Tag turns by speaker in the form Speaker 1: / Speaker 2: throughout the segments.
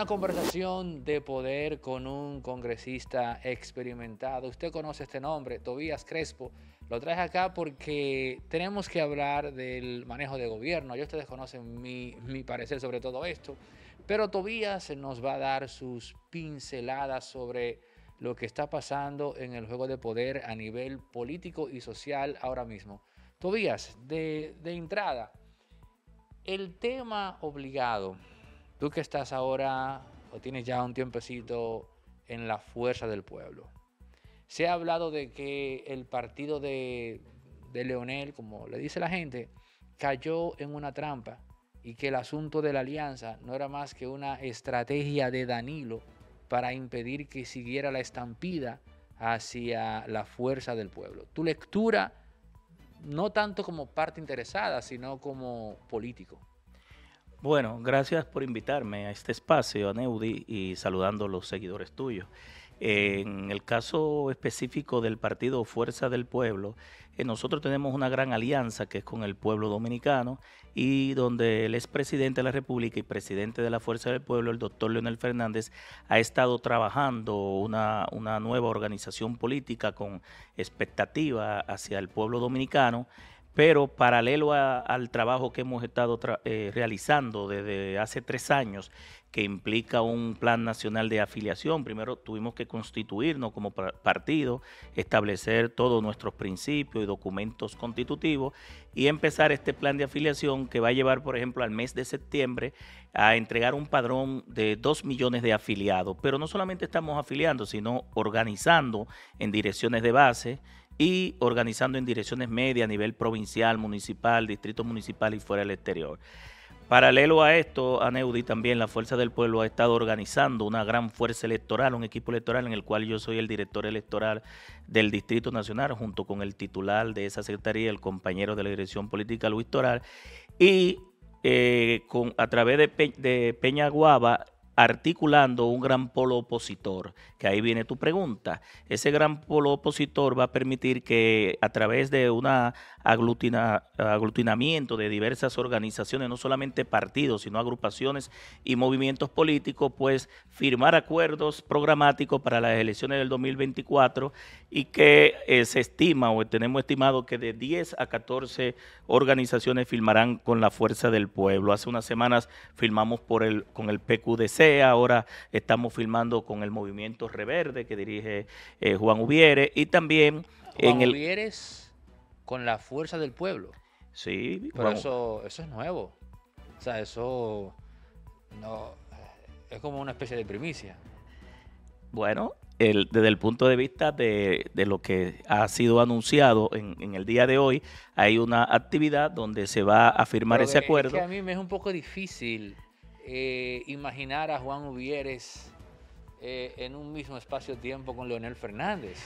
Speaker 1: una conversación de poder con un congresista experimentado. Usted conoce este nombre, Tobías Crespo. Lo traes acá porque tenemos que hablar del manejo de gobierno. Ya ustedes conocen mi, mi parecer sobre todo esto. Pero Tobías nos va a dar sus pinceladas sobre lo que está pasando en el juego de poder a nivel político y social ahora mismo. Tobías, de, de entrada, el tema obligado Tú que estás ahora o tienes ya un tiempecito en la fuerza del pueblo. Se ha hablado de que el partido de, de Leonel, como le dice la gente, cayó en una trampa y que el asunto de la alianza no era más que una estrategia de Danilo para impedir que siguiera la estampida hacia la fuerza del pueblo. Tu lectura, no tanto como parte interesada, sino como político.
Speaker 2: Bueno, gracias por invitarme a este espacio, Neudi, y saludando a los seguidores tuyos. En el caso específico del partido Fuerza del Pueblo, eh, nosotros tenemos una gran alianza que es con el pueblo dominicano y donde el expresidente de la República y presidente de la Fuerza del Pueblo, el doctor Leonel Fernández, ha estado trabajando una nueva organización política con expectativa hacia el pueblo dominicano pero paralelo al trabajo que hemos estado eh, realizando desde hace tres años, que implica un plan nacional de afiliación, primero tuvimos que constituirnos como partido, establecer todos nuestros principios y documentos constitutivos y empezar este plan de afiliación que va a llevar, por ejemplo, al mes de septiembre a entregar un padrón de 2 millones de afiliados. Pero no solamente estamos afiliando, sino organizando en direcciones de base y organizando en direcciones media a nivel provincial, municipal, distrito municipal y fuera del exterior. Paralelo a esto, Aneudi también la Fuerza del Pueblo ha estado organizando una gran fuerza electoral, un equipo electoral en el cual yo soy el director electoral del Distrito Nacional, junto con el titular de esa secretaría, el compañero de la Dirección Política, Luis Toral, y eh, a través de, de Peña Guava articulando un gran polo opositor, que ahí viene tu pregunta. Ese gran polo opositor va a permitir que a través de un aglutina, aglutinamiento de diversas organizaciones, no solamente partidos, sino agrupaciones y movimientos políticos, pues firmar acuerdos programáticos para las elecciones del 2024 y que eh, se estima o tenemos estimado que de 10 a 14 organizaciones firmarán con la fuerza del pueblo. Hace unas semanas firmamos por el, con el PQDC ahora estamos filmando con el Movimiento Reverde que dirige eh, Juan Ubiere y también en el...
Speaker 1: Ubieres con la fuerza del pueblo. Sí, pero eso, eso es nuevo. O sea, eso eh, es como una especie de primicia.
Speaker 2: Bueno, desde el punto de vista de, lo que ha sido anunciado en, el día de hoy, hay una actividad donde se va a firmar ese acuerdo. a
Speaker 1: mí me es un poco difícil eh, imaginar a Juan Uvieres eh, en un mismo espacio-tiempo con Leonel Fernández.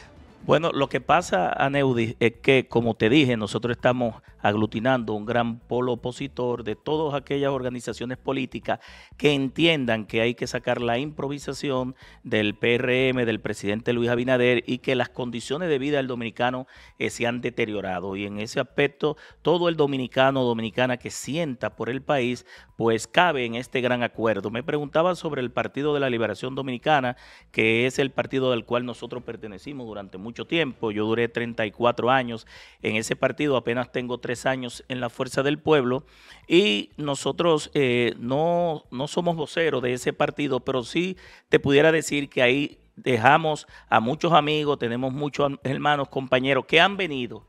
Speaker 2: Bueno, lo que pasa, Aneudi, es que, como te dije, nosotros estamos aglutinando un gran polo opositor de todas aquellas organizaciones políticas que entiendan que hay que sacar la improvisación del PRM, del presidente Luis Abinader, y que las condiciones de vida del dominicano eh, se han deteriorado. Y en ese aspecto, todo el dominicano o dominicana que sienta por el país, pues cabe en este gran acuerdo. Me preguntaba sobre el Partido de la Liberación Dominicana, que es el partido del cual nosotros pertenecimos durante mucho mucho tiempo. Yo duré 34 años en ese partido, apenas tengo tres años en la Fuerza del Pueblo. Y nosotros eh, no, no somos voceros de ese partido, pero sí te pudiera decir que ahí dejamos a muchos amigos, tenemos muchos hermanos, compañeros que han venido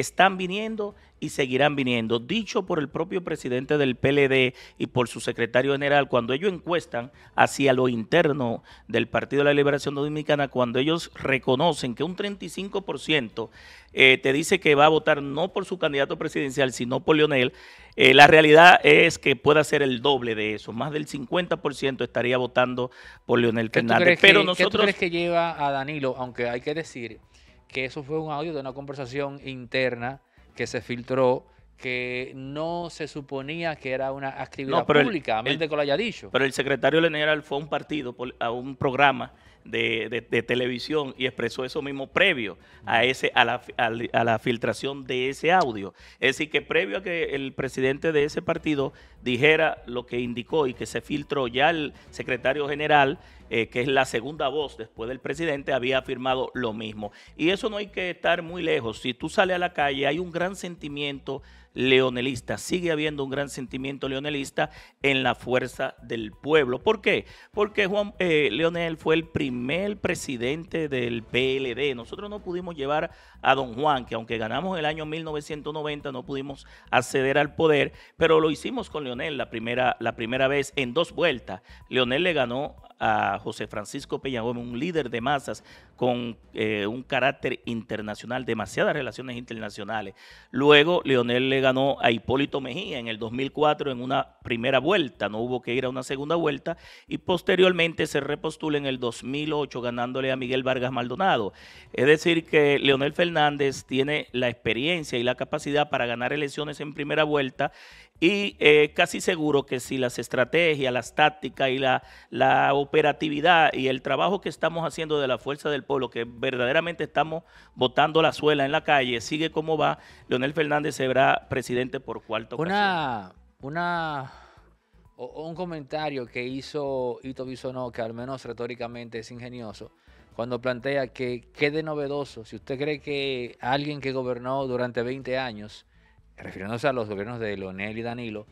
Speaker 2: están viniendo y seguirán viniendo. Dicho por el propio presidente del PLD y por su secretario general, cuando ellos encuestan hacia lo interno del Partido de la Liberación Dominicana, cuando ellos reconocen que un 35% eh, te dice que va a votar no por su candidato presidencial, sino por Leonel, eh, la realidad es que puede ser el doble de eso. Más del 50% estaría votando por Leonel Fernández. Pero nosotros... ¿Qué crees
Speaker 1: que lleva a Danilo? Aunque hay que decir que eso fue un audio de una conversación
Speaker 2: interna que se filtró
Speaker 1: que no se suponía que era una actividad pública, a menos
Speaker 2: de que lo haya dicho. Pero el secretario general fue a un partido, a un programa de, televisión y expresó eso mismo previo a, ese, a la, a, la, filtración de ese audio. Es decir, que previo a que el presidente de ese partido dijera lo que indicó y que se filtró, ya el secretario general eh, que es la segunda voz después del presidente, había afirmado lo mismo. Y eso no hay que estar muy lejos. Si tú sales a la calle, hay un gran sentimiento leonelista. Sigue habiendo un gran sentimiento leonelista en la fuerza del pueblo. ¿Por qué? Porque Juan eh, Leonel fue el primer presidente del PLD. Nosotros no pudimos llevar a don Juan, que aunque ganamos el año 1990, no pudimos acceder al poder, pero lo hicimos con Leonel la primera, la primera vez en dos vueltas. Leonel le ganó a José Francisco Peña Gómez, un líder de masas con eh, un carácter internacional, demasiadas relaciones internacionales. Luego, Leonel le ganó a Hipólito Mejía en el 2004 en una primera vuelta, no hubo que ir a una segunda vuelta, y posteriormente se repostula en el 2008 ganándole a Miguel Vargas Maldonado. Es decir, que Leonel Fernández tiene la experiencia y la capacidad para ganar elecciones en primera vuelta y eh, casi seguro que si las estrategias, las tácticas y la, operatividad y el trabajo que estamos haciendo de la fuerza del pueblo, que verdaderamente estamos botando la suela en la calle, sigue como va, Leonel Fernández será presidente por cuarto
Speaker 1: una, Una, un comentario que hizo Ito Bisonó, que al menos retóricamente es ingenioso, cuando plantea que quede novedoso, si usted cree que alguien que gobernó durante 20 años refiriéndose a los gobiernos de Leonel y Danilo,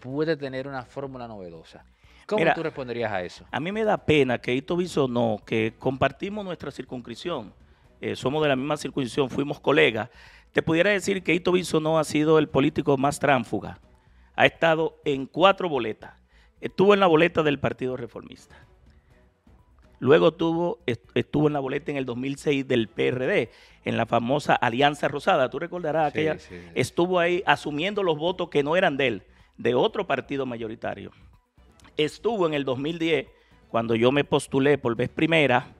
Speaker 2: puede tener una fórmula novedosa. ¿Cómo tú responderías a eso? A mí me da pena que Ito Bisonó, no, que compartimos nuestra circunscripción, eh, somos de la misma circunscripción, fuimos colegas. Te pudiera decir que Ito Biso no ha sido el político más tránfuga. Ha estado en cuatro boletas. Estuvo en la boleta del Partido Reformista Luego estuvo en la boleta en el 2006 del PRD, en la famosa Alianza Rosada. Tú recordarás aquella. Estuvo ahí asumiendo los votos que no eran de él, de otro partido mayoritario. Estuvo en el 2010, cuando yo me postulé por vez primera,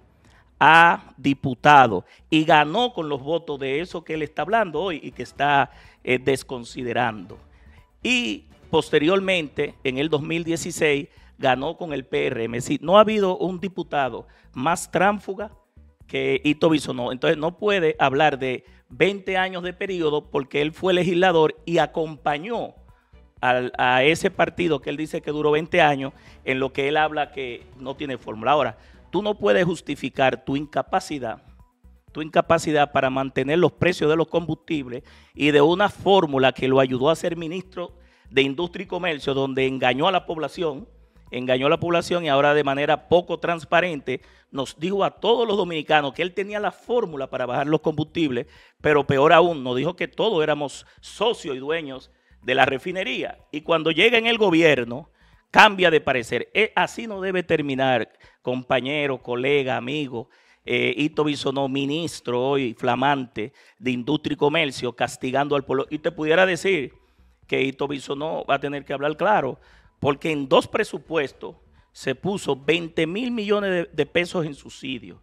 Speaker 2: a diputado y ganó con los votos de eso que él está hablando hoy y que está eh, desconsiderando. Y posteriormente, en el 2016, ganó con el PRM. Si no ha habido un diputado más tránfuga que Ito Bisonó. Entonces no puede hablar de 20 años de periodo porque él fue legislador y acompañó a ese partido que él dice que duró 20 años en lo que él habla que no tiene fórmula. Ahora, tú no puedes justificar tu incapacidad tu incapacidad para mantener los precios de los combustibles y de una fórmula que lo ayudó a ser ministro de Industria y Comercio, donde engañó a la población, engañó a la población y ahora de manera poco transparente nos dijo a todos los dominicanos que él tenía la fórmula para bajar los combustibles, pero peor aún, nos dijo que todos éramos socios y dueños de la refinería. Y cuando llega en el gobierno, cambia de parecer. Eh, así no debe terminar, compañero, colega, amigo. Hito eh, Ito Bisonó, ministro hoy flamante de Industria y Comercio, castigando al pueblo. Y te pudiera decir que Ito Bisonó va a tener que hablar claro porque en dos presupuestos se puso 20 mil millones de, pesos en subsidio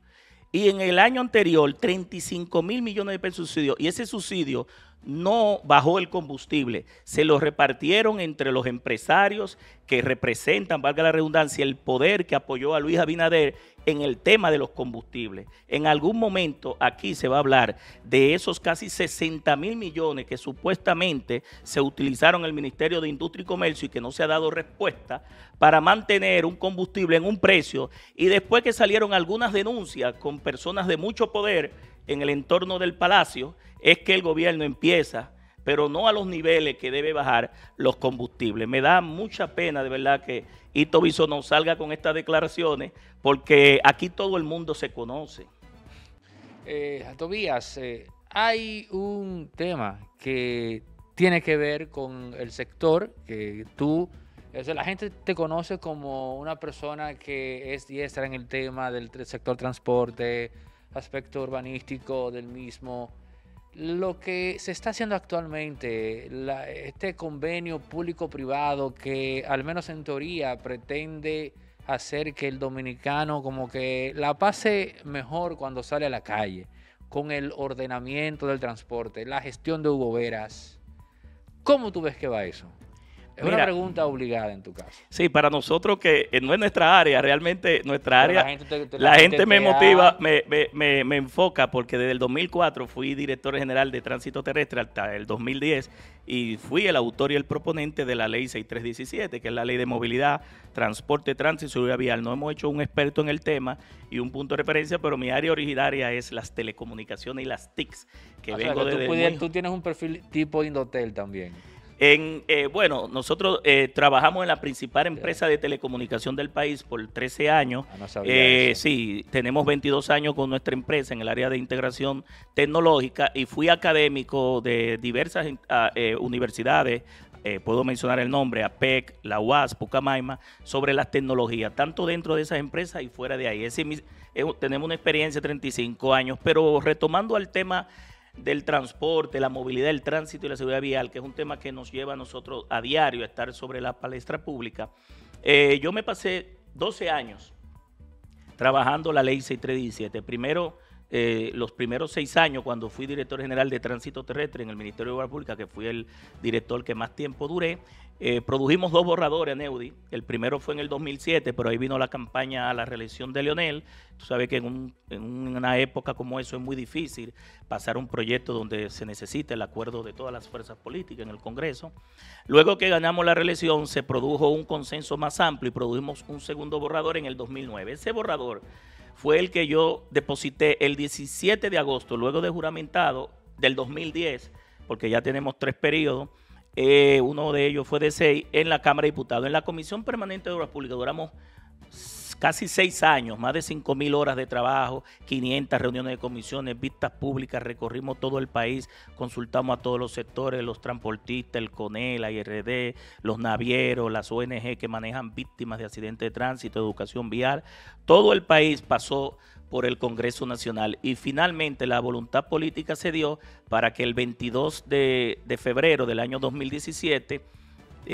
Speaker 2: y en el año anterior 35 mil millones de pesos en subsidio. Y ese subsidio no bajó el combustible, se lo repartieron entre los empresarios que representan, valga la redundancia, el poder que apoyó a Luis Abinader en el tema de los combustibles. En algún momento aquí se va a hablar de esos casi 60 mil millones que supuestamente se utilizaron en el Ministerio de Industria y Comercio y que no se ha dado respuesta para mantener un combustible en un precio y después que salieron algunas denuncias con personas de mucho poder, en el entorno del palacio es que el gobierno empieza, pero no a los niveles que debe bajar los combustibles. Me da mucha pena de verdad que Ito Biso no salga con estas declaraciones, porque aquí todo el mundo se conoce. Eh, Tobías, eh,
Speaker 1: hay un tema que tiene que ver con el sector que tú... O la gente te conoce como una persona que es diestra en el tema del sector transporte, aspecto urbanístico del mismo. Lo que se está haciendo actualmente, este convenio público-privado que al menos en teoría pretende hacer que el dominicano como que la pase mejor cuando sale a la calle, con el ordenamiento del transporte, la gestión de Hugo Veras. ¿Cómo tú ves que va eso? Es una pregunta obligada en tu
Speaker 2: caso. Sí, para nosotros que eh, no es nuestra área, realmente nuestra área, la gente, me motiva, me, me, me, enfoca, porque desde el 2004 fui director general de tránsito terrestre hasta el 2010 y fui el autor y el proponente de la ley 6317, que es la ley de movilidad, transporte, tránsito y seguridad vial. No hemos hecho un experto en el tema y un punto de referencia, pero mi área originaria es las telecomunicaciones y las TICs, que vengo desde tú tienes un perfil
Speaker 1: tipo Indotel también.
Speaker 2: En, eh, bueno, nosotros eh, trabajamos en la principal empresa de telecomunicación del país por 13 años. Ah, eh, sí, tenemos 22 años con nuestra empresa en el área de integración tecnológica y fui académico de diversas ah, universidades. puedo mencionar el nombre, APEC, la UAS, Pucamaima, sobre las tecnologías, tanto dentro de esas empresas y fuera de ahí. Es tenemos una experiencia de 35 años, pero retomando al tema del transporte, la movilidad, el tránsito y la seguridad vial, que es un tema que nos lleva a nosotros a diario a estar sobre la palestra pública, eh, yo me pasé 12 años trabajando la ley 6317. Primero eh, los primeros seis años, cuando fui director general de Tránsito Terrestre en el Ministerio de Obras Públicas, que fui el director que más tiempo duré, eh, produjimos dos borradores, Neudi. El primero fue en el 2007, pero ahí vino la campaña a la reelección de Leonel. Tú sabes que en, una época como eso es muy difícil pasar un proyecto donde se necesita el acuerdo de todas las fuerzas políticas en el Congreso. Luego que ganamos la reelección, se produjo un consenso más amplio y produjimos un segundo borrador en el 2009. Ese borrador fue el que yo deposité el 17 de agosto, luego de juramentado del 2010, porque ya tenemos tres periodos. Eh, uno de ellos fue de seis en la Cámara de Diputados. En la Comisión Permanente de Obras Públicas duramos casi seis años, más de 5.000 horas de trabajo, 500 reuniones de comisiones, vistas públicas, recorrimos todo el país, consultamos a todos los sectores, los transportistas, el CONEL, la IRD, los navieros, las ONG que manejan víctimas de accidentes de tránsito, educación vial. Todo el país pasó por el Congreso Nacional y finalmente la voluntad política se dio para que el 22 de, de febrero del año 2017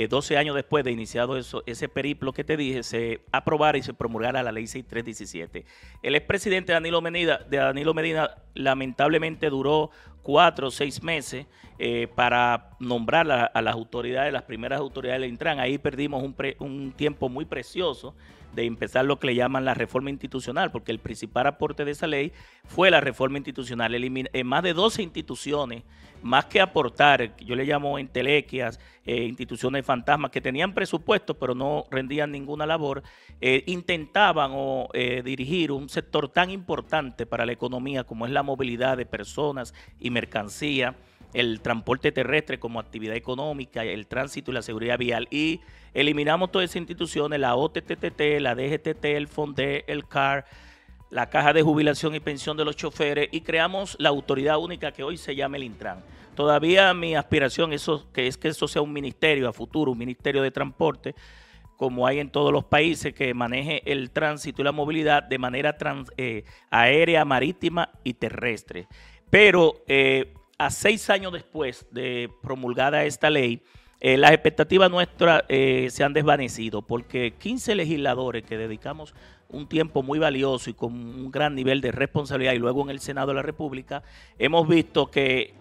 Speaker 2: 12 eh, años después de iniciado eso, ese periplo que te dije, se aprobara y se promulgara la ley 6317. El expresidente Danilo de Danilo Medina lamentablemente duró cuatro o seis meses eh, para nombrar a, las autoridades, las primeras autoridades del Intran. Ahí perdimos un, tiempo muy precioso de empezar lo que le llaman la reforma institucional, porque el principal aporte de esa ley fue la reforma institucional. Eh, más de 12 instituciones, más que aportar, yo le llamo entelequias, eh, instituciones fantasmas que tenían presupuesto pero no rendían ninguna labor, intentaban o, dirigir un sector tan importante para la economía como es la movilidad de personas y mercancía, el transporte terrestre como actividad económica, el tránsito y la seguridad vial. Y eliminamos todas esas instituciones, la OTTTT, la DGTT, el FONDE, el CAR, la Caja de Jubilación y Pensión de los Choferes y creamos la autoridad única que hoy se llama el Intran. Todavía mi aspiración es que eso sea un ministerio a futuro, un ministerio de transporte, como hay en todos los países, que maneje el tránsito y la movilidad de manera eh, aérea, marítima y terrestre. Pero eh, a seis años después de promulgada esta ley, eh, las expectativas nuestras eh, se han desvanecido porque 15 legisladores que dedicamos un tiempo muy valioso y con un gran nivel de responsabilidad y luego en el Senado de la República, hemos visto que,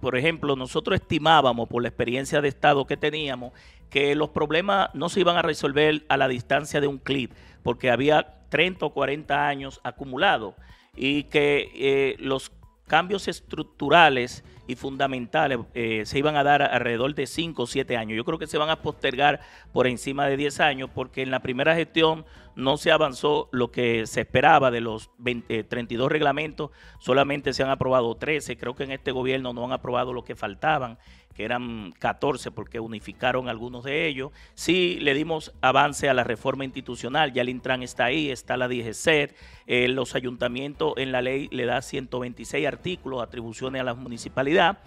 Speaker 2: por ejemplo, nosotros estimábamos por la experiencia de Estado que teníamos que los problemas no se iban a resolver a la distancia de un clip porque había 30 o 40 años acumulados y que los cambios estructurales y fundamentales eh, se iban a dar alrededor de 5 o 7 años. Yo creo que se van a postergar por encima de 10 años porque en la primera gestión no se avanzó lo que se esperaba de los 32 eh, reglamentos, solamente se han aprobado 13, creo que en este gobierno no han aprobado lo que faltaban, que eran 14 porque unificaron algunos de ellos. Sí le dimos avance a la reforma institucional, ya el Intran está ahí, está la DGCET, eh, los ayuntamientos en la ley le da 126 artículos, atribuciones a la municipalidad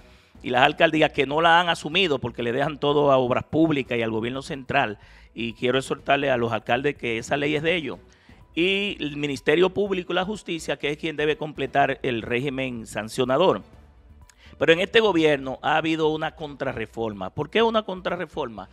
Speaker 2: y las alcaldías que no la han asumido porque le dejan todo a obras públicas y al gobierno central. Y quiero exhortarle a los alcaldes que esa ley es de ellos. Y el Ministerio Público y la Justicia, que es quien debe completar el régimen sancionador. Pero en este gobierno ha habido una contrarreforma. ¿Por qué una contrarreforma?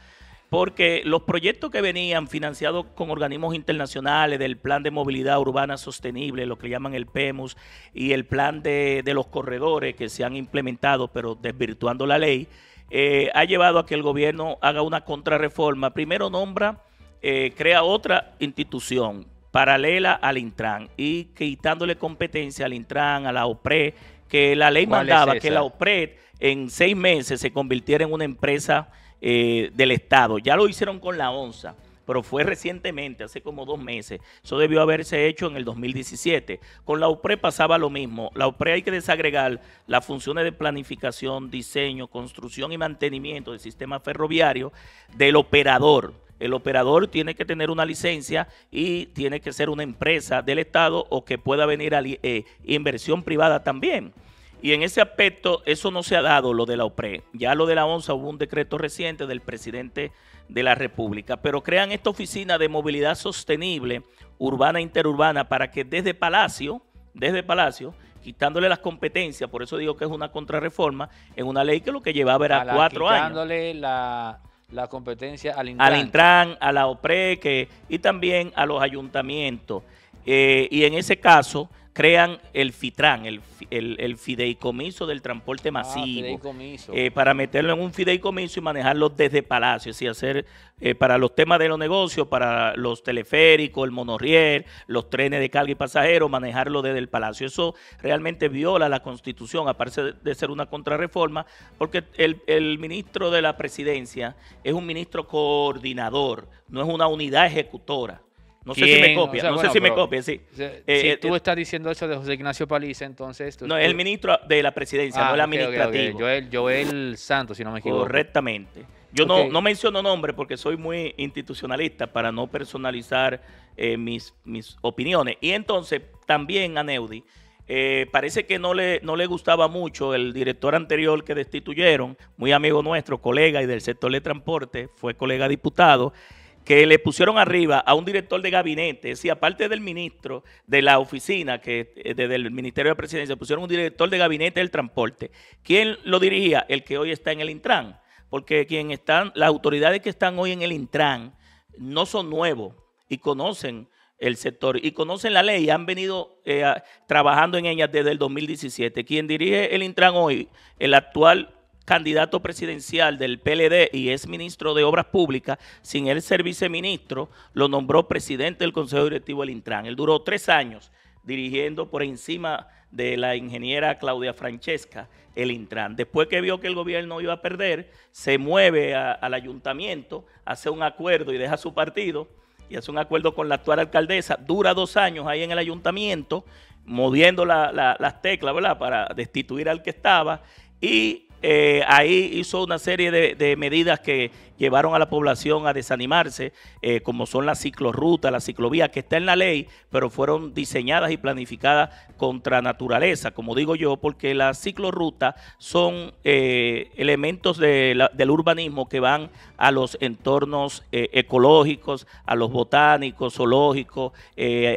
Speaker 2: porque los proyectos que venían financiados con organismos internacionales del Plan de Movilidad Urbana Sostenible, lo que llaman el PEMUS, y el plan de, los corredores que se han implementado, pero desvirtuando la ley, eh, ha llevado a que el gobierno haga una contrarreforma. Primero nombra, eh, crea otra institución paralela al Intran y quitándole competencia al Intran, a la OPRE, que la ley mandaba que la OPRE en seis meses se convirtiera en una empresa eh, del Estado. Ya lo hicieron con la ONSA, pero fue recientemente, hace como dos meses. Eso debió haberse hecho en el 2017. Con la UPRE pasaba lo mismo. La UPRE hay que desagregar las funciones de planificación, diseño, construcción y mantenimiento del sistema ferroviario del operador. El operador tiene que tener una licencia y tiene que ser una empresa del Estado o que pueda venir a eh, inversión privada también. Y en ese aspecto, eso no se ha dado, lo de la OPRE. Ya lo de la ONSA hubo un decreto reciente del presidente de la República. Pero crean esta oficina de movilidad sostenible, urbana e interurbana, para que desde Palacio, desde Palacio, quitándole las competencias, por eso digo que es una contrarreforma, en una ley que lo que llevaba era a cuatro quitándole
Speaker 1: años. La la competencia al Intran. Al
Speaker 2: Intran, a la que y también a los ayuntamientos. Eh, y en ese caso, crean el FITRAN, el, el, fideicomiso del transporte ah, masivo, eh, para meterlo en un fideicomiso y manejarlo desde Palacio, es hacer eh, para los temas de los negocios, para los teleféricos, el monorriel, los trenes de carga y pasajeros, manejarlo desde el Palacio. Eso realmente viola la Constitución, aparte de ser una contrarreforma, porque el, el ministro de la presidencia es un ministro coordinador, no es una unidad ejecutora. No sé si me copia, no sé si me copia, sí. Eh, si eh, tú eh, estás diciendo eso de José Ignacio Paliza, entonces... no, el ministro de la presidencia, ah, no el administrativo. Joel, Santos, si no me equivoco. Correctamente. Yo no, no menciono nombre porque soy muy institucionalista para no personalizar mis, mis opiniones. Y entonces, también a Neudi, parece que no le, no le gustaba mucho el director anterior que destituyeron, muy amigo nuestro, colega y del sector de transporte, fue colega diputado que le pusieron arriba a un director de gabinete, es decir, aparte del ministro de la oficina, que desde eh, el Ministerio de Presidencia pusieron un director de gabinete del transporte. ¿Quién lo dirigía? El que hoy está en el Intran, porque quien están, las autoridades que están hoy en el Intran no son nuevos y conocen el sector y conocen la ley, han venido eh, trabajando en ella desde el 2017. Quien dirige el Intran hoy, el actual candidato presidencial del PLD y es ministro de Obras Públicas, sin él ser viceministro, lo nombró presidente del Consejo Directivo del Intran. Él duró tres años dirigiendo por encima de la ingeniera Claudia Francesca el Intran. Después que vio que el gobierno iba a perder, se mueve al ayuntamiento, hace un acuerdo y deja su partido y hace un acuerdo con la actual alcaldesa. Dura dos años ahí en el ayuntamiento, moviendo las teclas, ¿verdad? Para destituir al que estaba y eh, ahí hizo una serie de, medidas que llevaron a la población a desanimarse, eh, como son las ciclorrutas, las ciclovías, que está en la ley, pero fueron diseñadas y planificadas contra naturaleza, como digo yo, porque las ciclorrutas son eh, elementos del urbanismo que van a los entornos ecológicos, a los botánicos, zoológicos,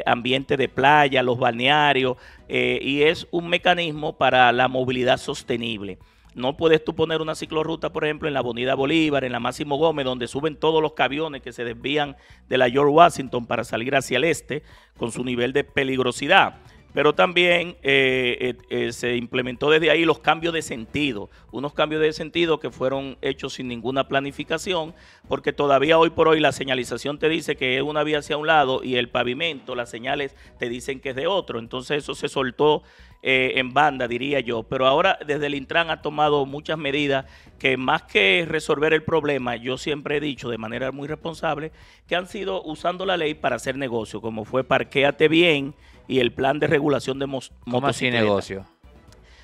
Speaker 2: ambientes de playa, los balnearios, y es un mecanismo para la movilidad sostenible. No puedes tú poner una ciclorruta, por ejemplo, en la Avenida Bolívar, en la Máximo Gómez, donde suben todos los camiones que se desvían de la George Washington para salir hacia el este con su nivel de peligrosidad. Pero también eh, eh, eh, se implementó desde ahí los cambios de sentido, unos cambios de sentido que fueron hechos sin ninguna planificación, porque todavía hoy por hoy la señalización te dice que es una vía hacia un lado y el pavimento, las señales te dicen que es de otro. Entonces eso se soltó en banda, diría yo. Pero ahora desde el Intran ha tomado muchas medidas que más que resolver el problema, yo siempre he dicho de manera muy responsable que han sido usando la ley para hacer negocio, como fue parquéate bien y el plan de regulación de ¿Cómo así negocio?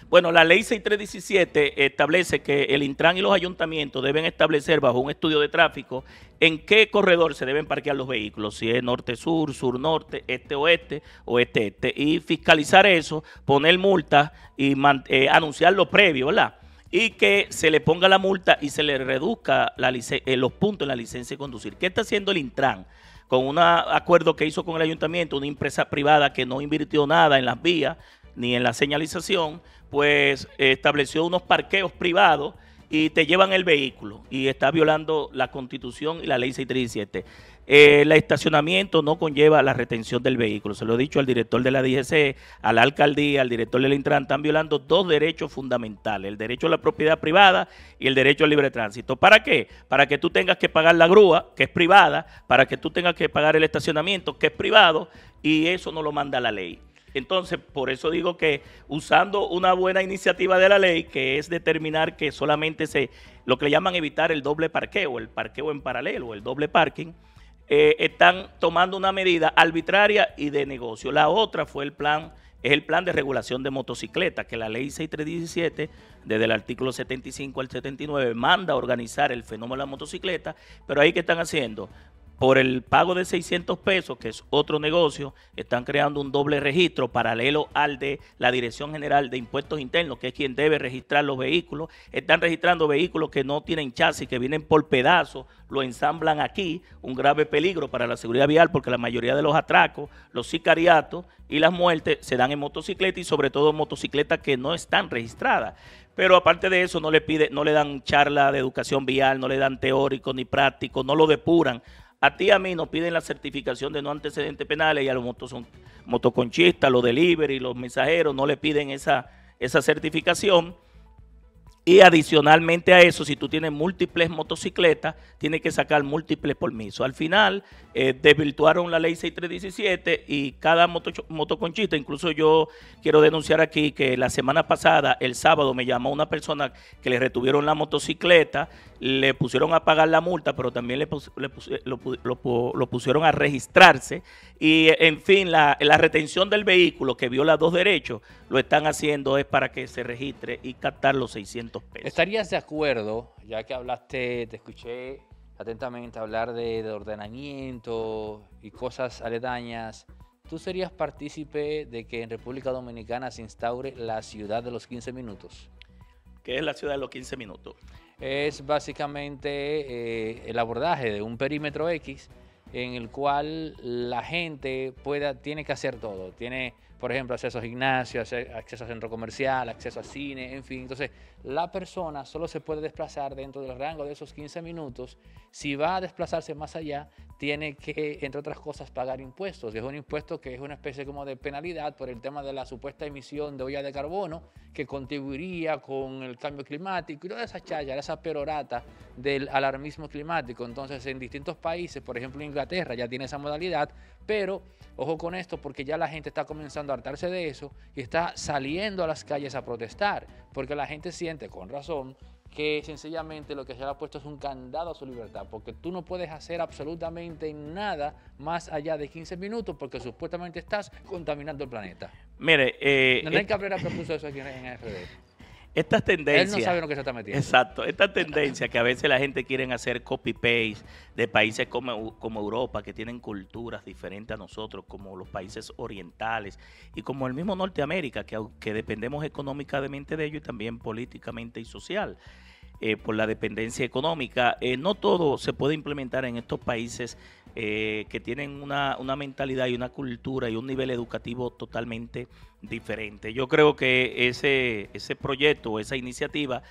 Speaker 2: Bueno, la ley 6317 establece que el Intran y los ayuntamientos deben establecer bajo un estudio de tráfico en qué corredor se deben parquear los vehículos, si es norte-sur, sur-norte, este-oeste, oeste-este, y fiscalizar eso, poner multas y eh, anunciar lo previo, ¿verdad? y que se le ponga la multa y se le reduzca eh, los puntos en la licencia de conducir. ¿Qué está haciendo el Intran? con un acuerdo que hizo con el ayuntamiento, una empresa privada que no invirtió nada en las vías ni en la señalización, pues eh, estableció unos parqueos privados y te llevan el vehículo y está violando la constitución y la ley 637. Eh, el estacionamiento no conlleva la retención del vehículo. Se lo he dicho al director de la DGC, a la alcaldía, al director del Intran, están violando dos derechos fundamentales, el derecho a la propiedad privada y el derecho al libre tránsito. ¿Para qué? Para que tú tengas que pagar la grúa, que es privada, para que tú tengas que pagar el estacionamiento, que es privado, y eso no lo manda la ley. Entonces, por eso digo que usando una buena iniciativa de la ley, que es determinar que solamente se, lo que le llaman evitar el doble parqueo, el parqueo en paralelo, el doble parking, eh, están tomando una medida arbitraria y de negocio. La otra fue el plan, es el plan de regulación de motocicletas, que la ley 6317, desde el artículo 75 al 79, manda a organizar el fenómeno de la motocicleta, pero ahí que están haciendo, por el pago de 600 pesos, que es otro negocio, están creando un doble registro paralelo al de la Dirección General de Impuestos Internos, que es quien debe registrar los vehículos. Están registrando vehículos que no tienen chasis, que vienen por pedazos, lo ensamblan aquí, un grave peligro para la seguridad vial, porque la mayoría de los atracos, los sicariatos y las muertes se dan en motocicletas y sobre todo motocicletas que no están registradas. Pero aparte de eso, no le, pide, no le dan charla de educación vial, no le dan teórico ni práctico, no lo depuran a ti a mí nos piden la certificación de no antecedentes penales y a los motoconchistas, los delivery, los mensajeros no le piden esa, esa certificación. Y adicionalmente a eso, si tú tienes múltiples motocicletas, tienes que sacar múltiples permisos. Al final, eh, desvirtuaron la ley 6317 y cada moto, motoconchista, incluso yo quiero denunciar aquí que la semana pasada, el sábado, me llamó una persona que le retuvieron la motocicleta le pusieron a pagar la multa, pero también lo, pusieron a registrarse. Y en fin, la, retención del vehículo que viola dos derechos, lo están haciendo es para que se registre y captar los 600 pesos. ¿Estarías de acuerdo,
Speaker 1: ya que hablaste, te escuché atentamente hablar de, de ordenamiento y cosas aledañas? ¿Tú serías partícipe de que en República Dominicana se instaure la ciudad de los 15 minutos?
Speaker 2: ¿Qué es la ciudad de los 15 minutos?
Speaker 1: es básicamente eh, el abordaje de un perímetro X en el cual la gente pueda, tiene que hacer todo. Tiene, por ejemplo, acceso a gimnasio, acceso a centro comercial, acceso a cine, en fin. Entonces, la persona solo se puede desplazar dentro del rango de esos 15 minutos. Si va a desplazarse más allá, tiene que, entre otras cosas, pagar impuestos. Es un impuesto que es una especie como de penalidad por el tema de la supuesta emisión de olla de carbono que contribuiría con el cambio climático y toda esa chaya, esa perorata del alarmismo climático. Entonces, en distintos países, por ejemplo Inglaterra ya tiene esa modalidad, pero ojo con esto porque ya la gente está comenzando a hartarse de eso y está saliendo a las calles a protestar, porque la gente siente con razón, que sencillamente lo que se le ha puesto es un candado a su libertad, porque tú no puedes hacer absolutamente nada más allá de 15 minutos, porque supuestamente estás contaminando el planeta.
Speaker 2: Mire, eh, eh
Speaker 1: Cabrera propuso eso aquí en,
Speaker 2: estas tendencias. Él no sabe lo que se está metiendo. Exacto. Estas tendencias que a veces la gente quiere hacer copy-paste de países como, como Europa, que tienen culturas diferentes a nosotros, como los países orientales y como el mismo Norteamérica, que, que dependemos económicamente de ellos y también políticamente y social. Eh, por la dependencia económica. Eh, no todo se puede implementar en estos países eh, que tienen una, mentalidad y una cultura y un nivel educativo totalmente diferente. Yo creo que ese, ese proyecto, esa iniciativa,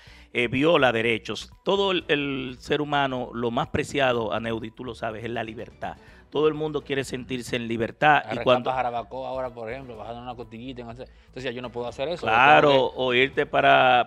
Speaker 2: viola derechos. Todo el, el, ser humano, lo más preciado, Aneudi, tú lo sabes, es la libertad todo el mundo quiere sentirse en libertad. y cuando a
Speaker 1: Jarabacoa ahora, por ejemplo, bajando una costillita, entonces yo no puedo hacer eso. Claro,
Speaker 2: o irte para,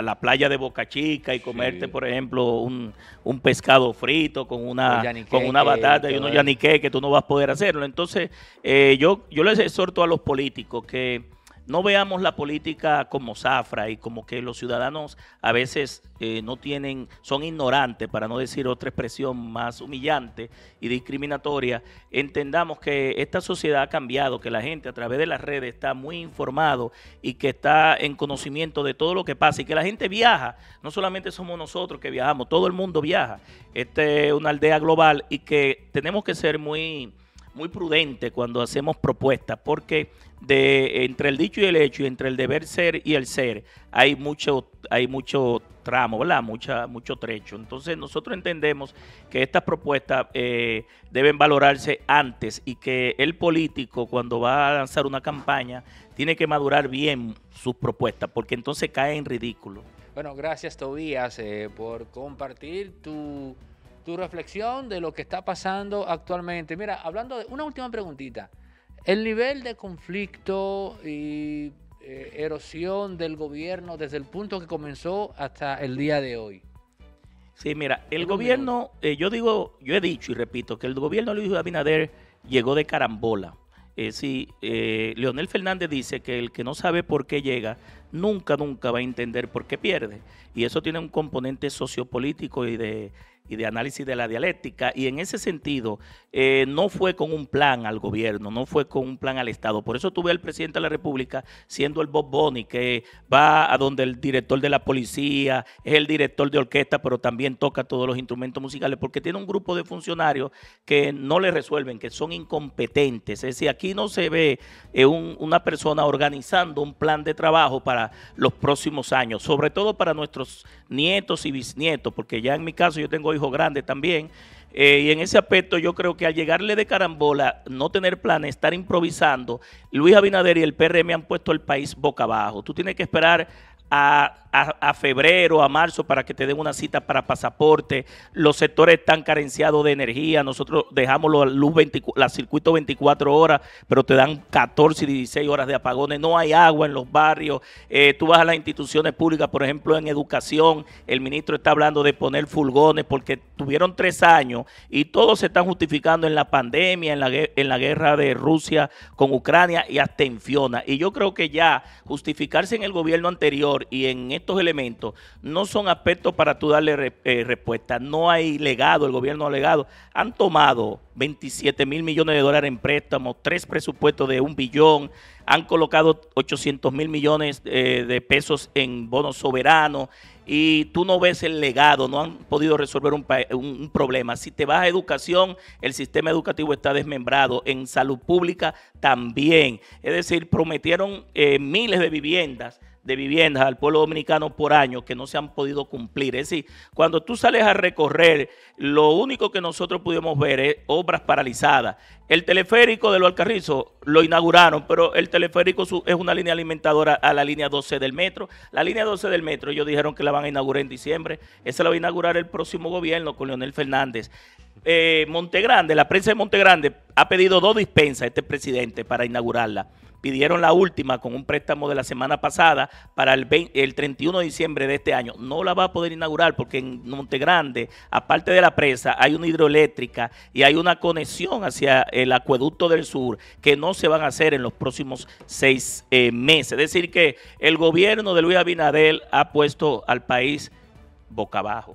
Speaker 2: la playa de Boca Chica y comerte, por ejemplo, un, pescado frito con una, con una batata y unos yanique que tú no vas a poder hacerlo. Entonces, eh, yo, yo les exhorto a los políticos que no veamos la política como zafra y como que los ciudadanos a veces eh, no tienen, son ignorantes, para no decir otra expresión más humillante y discriminatoria. Entendamos que esta sociedad ha cambiado, que la gente a través de las redes está muy informado y que está en conocimiento de todo lo que pasa y que la gente viaja. No solamente somos nosotros que viajamos, todo el mundo viaja. Esta es una aldea global y que tenemos que ser muy muy prudente cuando hacemos propuestas, porque de, entre el dicho y el hecho, y entre el deber ser y el ser, hay mucho, hay mucho tramo, ¿verdad? Mucha, mucho trecho. Entonces nosotros entendemos que estas propuestas eh, deben valorarse antes y que el político cuando va a lanzar una campaña tiene que madurar bien sus propuestas, porque entonces cae en ridículo.
Speaker 1: Bueno, gracias Tobías eh, por compartir tu tu reflexión de lo que está pasando actualmente. Mira, hablando de una última preguntita. El nivel de conflicto y eh, erosión del gobierno desde el punto que comenzó hasta el día de
Speaker 2: hoy. Sí, mira, el gobierno, eh, yo digo, yo he dicho y repito que el gobierno de Luis Abinader llegó de carambola. Es sí, eh, Leonel Fernández dice que el que no sabe por qué llega, nunca, nunca va a entender por qué pierde. Y eso tiene un componente sociopolítico y de y de análisis de la dialéctica. Y en ese sentido, eh, no fue con un plan al gobierno, no fue con un plan al Estado. Por eso tuve al presidente de la República siendo el Bob Boni, que va a donde el director de la policía, es el director de orquesta, pero también toca todos los instrumentos musicales, porque tiene un grupo de funcionarios que no le resuelven, que son incompetentes. Es decir, aquí no se ve eh, una persona organizando un plan de trabajo para los próximos años, sobre todo para nuestros nietos y bisnietos, porque ya en mi caso yo tengo hijo grande también. Eh, y en ese aspecto yo creo que al llegarle de carambola, no tener planes, estar improvisando, Luis Abinader y el PRM han puesto el país boca abajo. Tú tienes que esperar a a, febrero, a marzo, para que te den una cita para pasaporte. Los sectores están carenciados de energía. Nosotros dejamos la luz la circuito 24 horas, pero te dan 14 y 16 horas de apagones. No hay agua en los barrios. Eh, tú vas a las instituciones públicas, por ejemplo, en educación. El ministro está hablando de poner fulgones porque tuvieron tres años y todos se están justificando en la pandemia, en la, en la guerra de Rusia con Ucrania y hasta en Fiona. Y yo creo que ya justificarse en el gobierno anterior y en este estos elementos no son aspectos para tú darle eh, respuesta. No hay legado, el gobierno ha legado. Han tomado 27 mil millones de dólares en préstamos, tres presupuestos de un billón, han colocado 800 mil millones eh, de pesos en bonos soberanos y tú no ves el legado, no han podido resolver un, problema. Si te vas a educación, el sistema educativo está desmembrado, en salud pública también. Es decir, prometieron eh, miles de viviendas de viviendas al pueblo dominicano por años que no se han podido cumplir. Es decir, cuando tú sales a recorrer, lo único que nosotros pudimos ver es obras paralizadas. El teleférico de los Alcarrizos lo inauguraron, pero el teleférico es una línea alimentadora a la línea 12 del metro. La línea 12 del metro, ellos dijeron que la van a inaugurar en diciembre. Esa la va a inaugurar el próximo gobierno con Leonel Fernández. Eh, Montegrande, la prensa de Montegrande ha pedido dos dispensas a este presidente para inaugurarla pidieron la última con un préstamo de la semana pasada para el, el 31 de diciembre de este año. No la va a poder inaugurar porque en Montegrande, aparte de la presa, hay una hidroeléctrica y hay una conexión hacia el acueducto del sur que no se van a hacer en los próximos seis eh, meses. Es decir, que el gobierno de Luis Abinadel ha puesto al país boca abajo.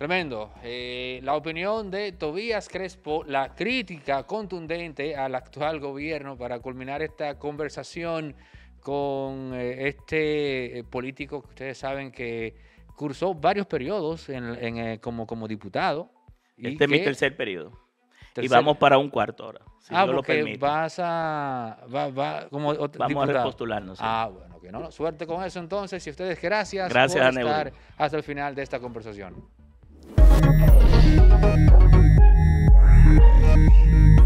Speaker 1: Tremendo. Eh, la opinión de Tobías Crespo, la crítica contundente al actual gobierno para culminar esta conversación con eh, este eh, político que ustedes saben que cursó varios periodos como, como diputado. Este es mi tercer periodo.
Speaker 2: Y vamos para un cuarto ahora. Si ah, porque lo
Speaker 1: vas a... Vamos a
Speaker 2: repostularnos. Ah, bueno, que no.
Speaker 1: Suerte con eso entonces. Y ustedes, gracias, por estar hasta el final de esta conversación. Thank you.